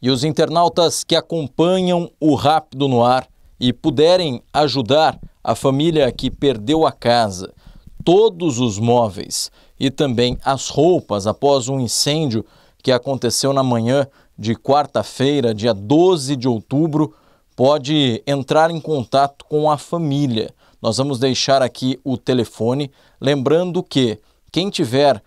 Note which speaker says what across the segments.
Speaker 1: E os internautas que acompanham o Rápido no Ar e puderem ajudar a família que perdeu a casa, todos os móveis e também as roupas após um incêndio que aconteceu na manhã de quarta-feira, dia 12 de outubro, pode entrar em contato com a família. Nós vamos deixar aqui o telefone, lembrando que quem tiver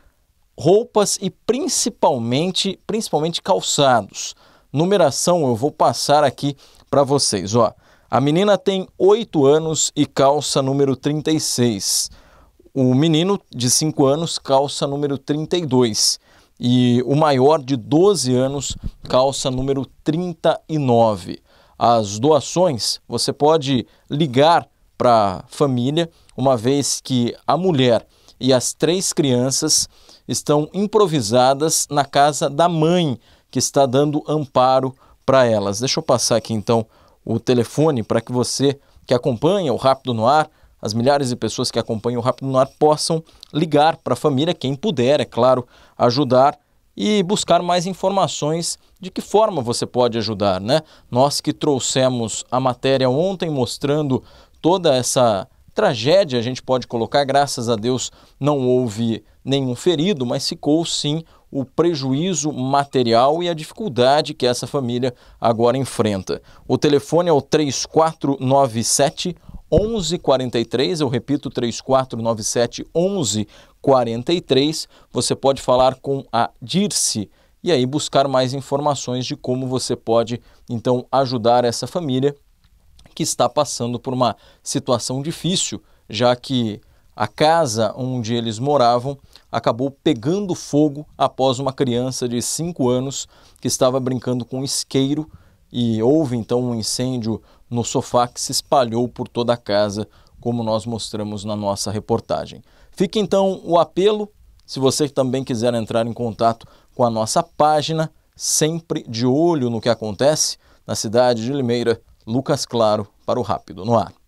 Speaker 1: roupas e principalmente, principalmente calçados, numeração eu vou passar aqui para vocês. Ó, a menina tem 8 anos e calça número 36. O menino de 5 anos calça número 32. E o maior de 12 anos calça número 39. As doações você pode ligar para a família, uma vez que a mulher e as três crianças estão improvisadas na casa da mãe que está dando amparo para elas. Deixa eu passar aqui então o telefone para que você que acompanha o Rápido no Ar, as milhares de pessoas que acompanham o Rápido no Ar possam ligar para a família, quem puder, é claro, ajudar e buscar mais informações de que forma você pode ajudar, né? Nós que trouxemos a matéria ontem mostrando toda essa tragédia, a gente pode colocar, graças a Deus não houve nenhum ferido, mas ficou sim o prejuízo material e a dificuldade que essa família agora enfrenta. O telefone é o 3497 1143, eu repito, 3497 1143. Você pode falar com a Dirce e aí buscar mais informações de como você pode então ajudar essa família que está passando por uma situação difícil, já que a casa onde eles moravam acabou pegando fogo após uma criança de 5 anos que estava brincando com um isqueiro e houve então um incêndio no sofá que se espalhou por toda a casa, como nós mostramos na nossa reportagem. Fica então o apelo, se você também quiser entrar em contato com a nossa página, sempre de olho no que acontece na cidade de Limeira Lucas Claro para o Rápido no Ar.